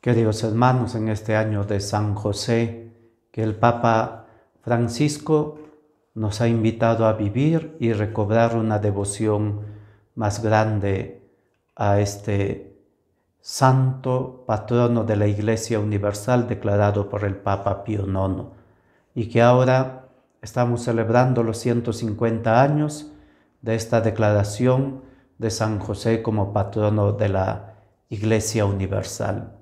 Queridos hermanos, en este año de San José, que el Papa Francisco nos ha invitado a vivir y recobrar una devoción más grande a este santo patrono de la Iglesia Universal declarado por el Papa Pío IX y que ahora estamos celebrando los 150 años de esta declaración de San José como patrono de la Iglesia Universal.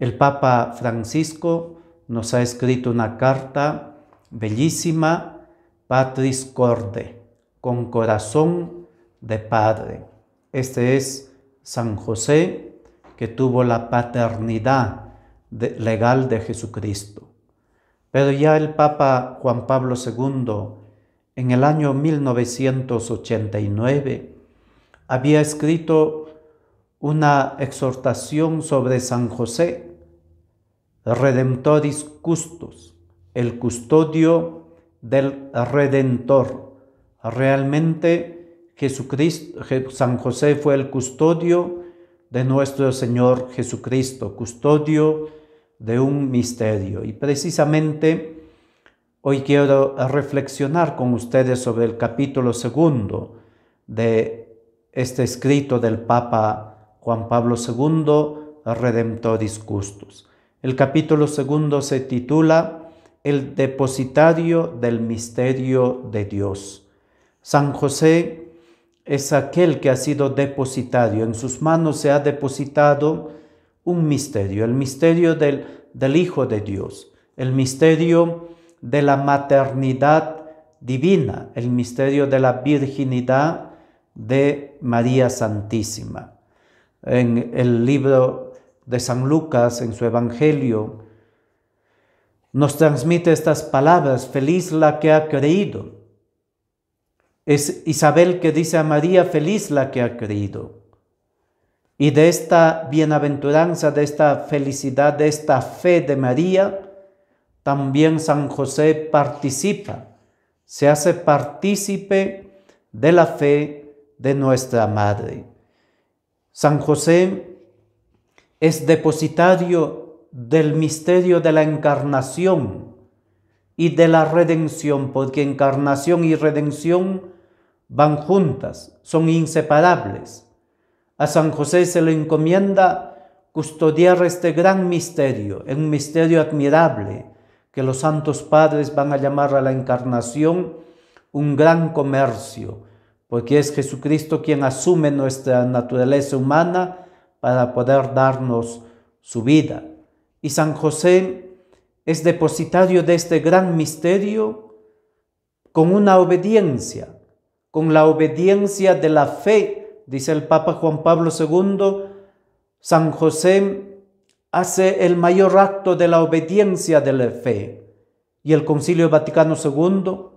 El Papa Francisco nos ha escrito una carta bellísima, Patris Corde, con corazón de padre. Este es San José que tuvo la paternidad legal de Jesucristo. Pero ya el Papa Juan Pablo II, en el año 1989, había escrito una exhortación sobre San José Redemptoris Custos, el custodio del Redentor. Realmente Jesucristo, San José fue el custodio de nuestro Señor Jesucristo, custodio de un misterio. Y precisamente hoy quiero reflexionar con ustedes sobre el capítulo segundo de este escrito del Papa Juan Pablo II, Redemptoris Custos. El capítulo segundo se titula El depositario del misterio de Dios. San José es aquel que ha sido depositario. En sus manos se ha depositado un misterio, el misterio del, del Hijo de Dios, el misterio de la maternidad divina, el misterio de la virginidad de María Santísima. En el libro de San Lucas en su Evangelio, nos transmite estas palabras, feliz la que ha creído. Es Isabel que dice a María, feliz la que ha creído. Y de esta bienaventuranza, de esta felicidad, de esta fe de María, también San José participa, se hace partícipe de la fe de nuestra Madre. San José es depositario del misterio de la encarnación y de la redención, porque encarnación y redención van juntas, son inseparables. A San José se le encomienda custodiar este gran misterio, un misterio admirable que los santos padres van a llamar a la encarnación un gran comercio, porque es Jesucristo quien asume nuestra naturaleza humana para poder darnos su vida. Y San José es depositario de este gran misterio con una obediencia, con la obediencia de la fe, dice el Papa Juan Pablo II. San José hace el mayor acto de la obediencia de la fe. Y el Concilio Vaticano II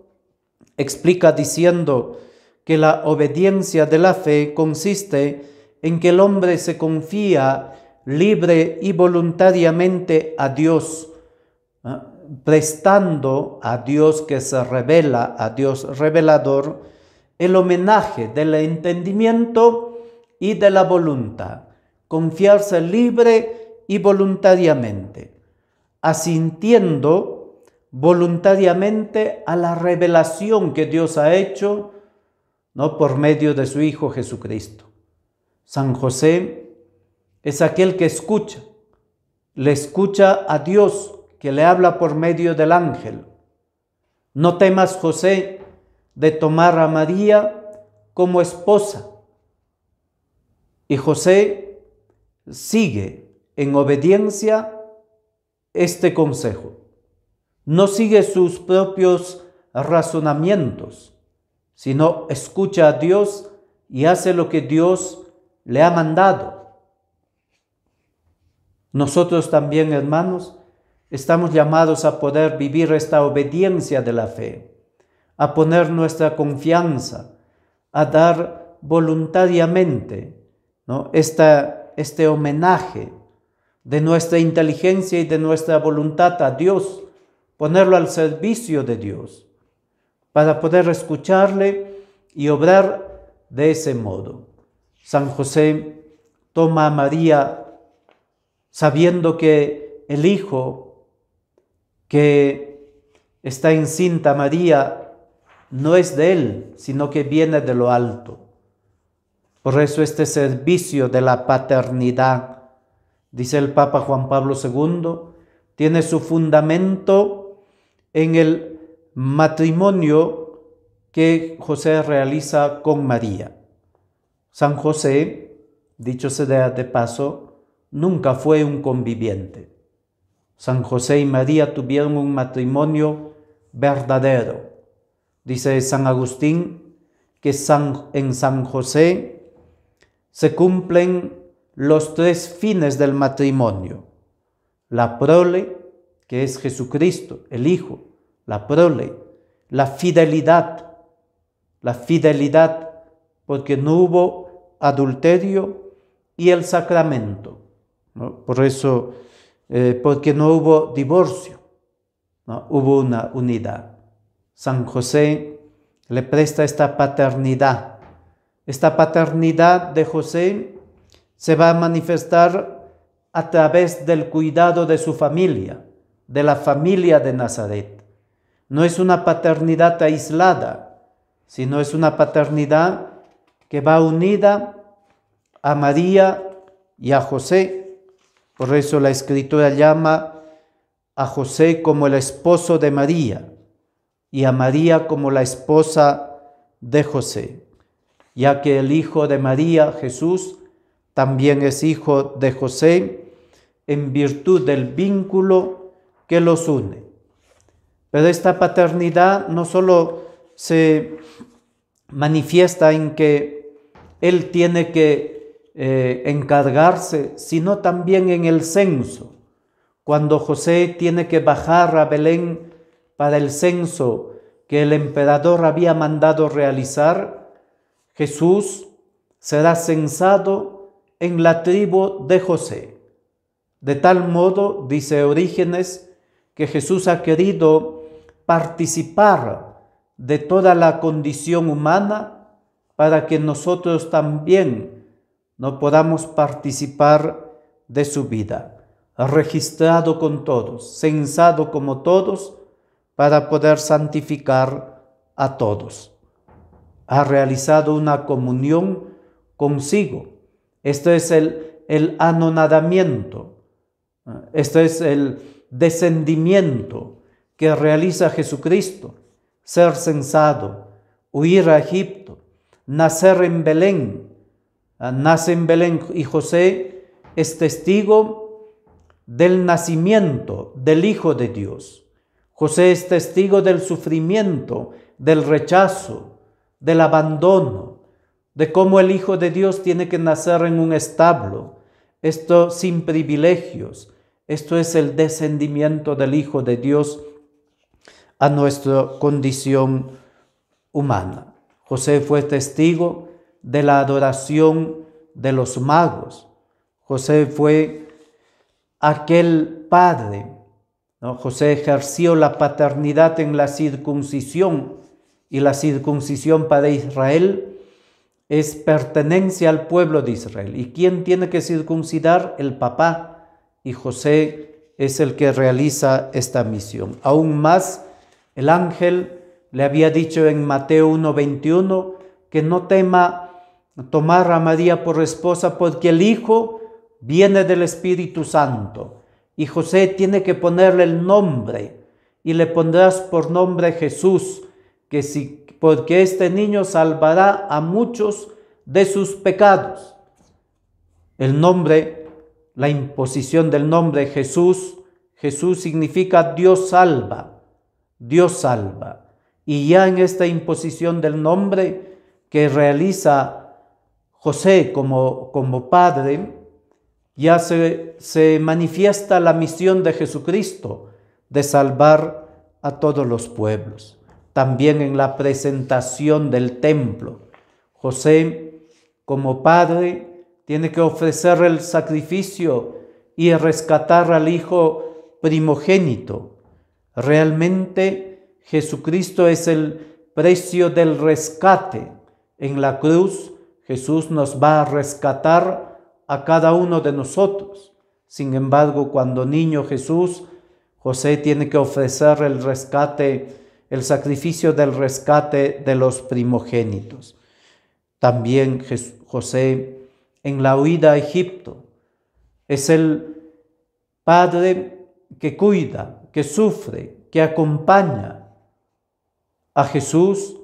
explica diciendo que la obediencia de la fe consiste en que el hombre se confía libre y voluntariamente a Dios, ¿eh? prestando a Dios que se revela, a Dios revelador, el homenaje del entendimiento y de la voluntad, confiarse libre y voluntariamente, asintiendo voluntariamente a la revelación que Dios ha hecho ¿no? por medio de su Hijo Jesucristo. San José es aquel que escucha, le escucha a Dios que le habla por medio del ángel. No temas, José, de tomar a María como esposa. Y José sigue en obediencia este consejo. No sigue sus propios razonamientos, sino escucha a Dios y hace lo que Dios le ha mandado. Nosotros también, hermanos, estamos llamados a poder vivir esta obediencia de la fe, a poner nuestra confianza, a dar voluntariamente este homenaje de nuestra inteligencia y de nuestra voluntad a Dios, ponerlo al servicio de Dios, para poder escucharle y obrar de ese modo. San José toma a María sabiendo que el hijo que está encinta María no es de él, sino que viene de lo alto. Por eso este servicio de la paternidad, dice el Papa Juan Pablo II, tiene su fundamento en el matrimonio que José realiza con María. San José, dicho sea de paso, nunca fue un conviviente. San José y María tuvieron un matrimonio verdadero. Dice San Agustín que en San José se cumplen los tres fines del matrimonio. La prole, que es Jesucristo, el Hijo, la prole, la fidelidad, la fidelidad, porque no hubo adulterio y el sacramento. Por eso, eh, porque no hubo divorcio, hubo una unidad. San José le presta esta paternidad. Esta paternidad de José se va a manifestar a través del cuidado de su familia, de la familia de Nazaret. No es una paternidad aislada, sino es una paternidad que va unida a María y a José. Por eso la escritura llama a José como el esposo de María y a María como la esposa de José, ya que el hijo de María, Jesús, también es hijo de José en virtud del vínculo que los une. Pero esta paternidad no solo se manifiesta en que él tiene que eh, encargarse, sino también en el censo. Cuando José tiene que bajar a Belén para el censo que el emperador había mandado realizar, Jesús será censado en la tribu de José. De tal modo, dice Orígenes, que Jesús ha querido participar de toda la condición humana para que nosotros también no podamos participar de su vida, registrado con todos, censado como todos, para poder santificar a todos. Ha realizado una comunión consigo. Esto es el, el anonadamiento, este es el descendimiento que realiza Jesucristo, ser censado, huir a Egipto, nacer en Belén. Ah, nace en Belén y José es testigo del nacimiento del Hijo de Dios. José es testigo del sufrimiento, del rechazo, del abandono, de cómo el Hijo de Dios tiene que nacer en un establo, esto sin privilegios. Esto es el descendimiento del Hijo de Dios a nuestra condición humana. José fue testigo de la adoración de los magos. José fue aquel padre. José ejerció la paternidad en la circuncisión y la circuncisión para Israel es pertenencia al pueblo de Israel. ¿Y quién tiene que circuncidar? El papá. Y José es el que realiza esta misión. Aún más, el ángel le había dicho en Mateo 1:21 que no tema tomar a María por esposa porque el Hijo viene del Espíritu Santo y José tiene que ponerle el nombre y le pondrás por nombre Jesús, que si, porque este niño salvará a muchos de sus pecados. El nombre, la imposición del nombre Jesús, Jesús significa Dios salva, Dios salva. Y ya en esta imposición del nombre que realiza José como, como padre, ya se, se manifiesta la misión de Jesucristo de salvar a todos los pueblos. También en la presentación del templo, José como padre tiene que ofrecer el sacrificio y rescatar al hijo primogénito. Realmente Jesucristo es el precio del rescate. En la cruz Jesús nos va a rescatar a cada uno de nosotros. Sin embargo, cuando niño Jesús, José tiene que ofrecer el rescate, el sacrificio del rescate de los primogénitos. También José en la huida a Egipto es el padre que cuida, que sufre, que acompaña, a Jesús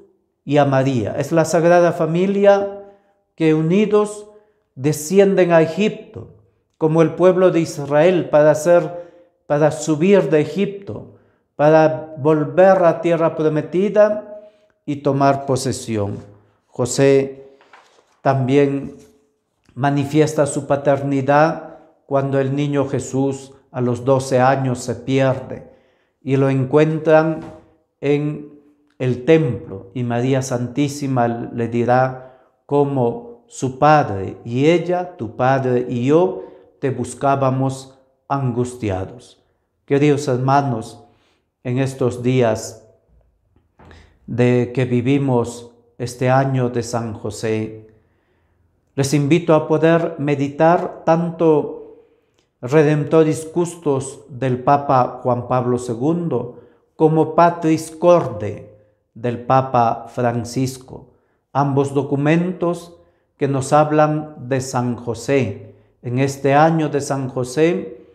y a María. Es la Sagrada Familia que unidos descienden a Egipto, como el pueblo de Israel, para, para subir de Egipto, para volver a tierra prometida y tomar posesión. José también manifiesta su paternidad cuando el niño Jesús a los 12 años se pierde y lo encuentran en el templo y María Santísima le dirá cómo su padre y ella, tu padre y yo te buscábamos angustiados. Queridos hermanos, en estos días de que vivimos este año de San José, les invito a poder meditar tanto Redemptoris Custos del Papa Juan Pablo II como Patris Corde del Papa Francisco, ambos documentos que nos hablan de San José. En este año de San José,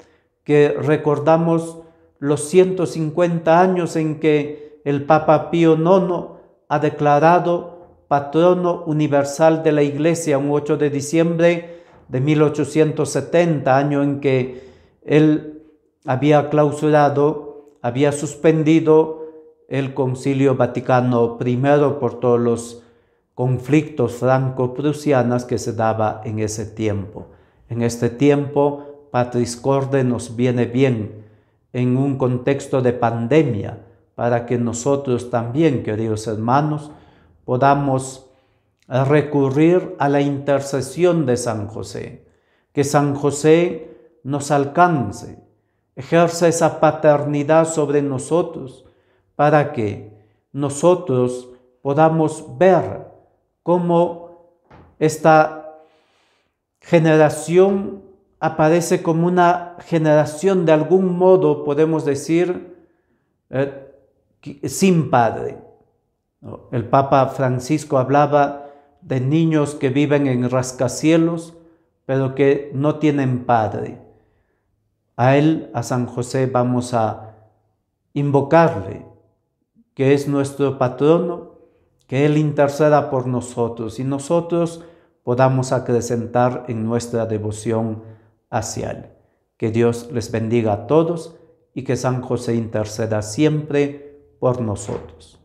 que recordamos los 150 años en que el Papa Pío IX ha declarado patrono universal de la Iglesia un 8 de diciembre de 1870, año en que él había clausurado, había suspendido el Concilio Vaticano I por todos los conflictos franco-prusianos que se daba en ese tiempo. En este tiempo, Patris nos viene bien en un contexto de pandemia para que nosotros también, queridos hermanos, podamos recurrir a la intercesión de San José, que San José nos alcance, ejerza esa paternidad sobre nosotros para que nosotros podamos ver cómo esta generación aparece como una generación de algún modo, podemos decir, eh, sin padre. El Papa Francisco hablaba de niños que viven en rascacielos, pero que no tienen padre. A él, a San José, vamos a invocarle que es nuestro patrono, que Él interceda por nosotros y nosotros podamos acrecentar en nuestra devoción hacia Él. Que Dios les bendiga a todos y que San José interceda siempre por nosotros.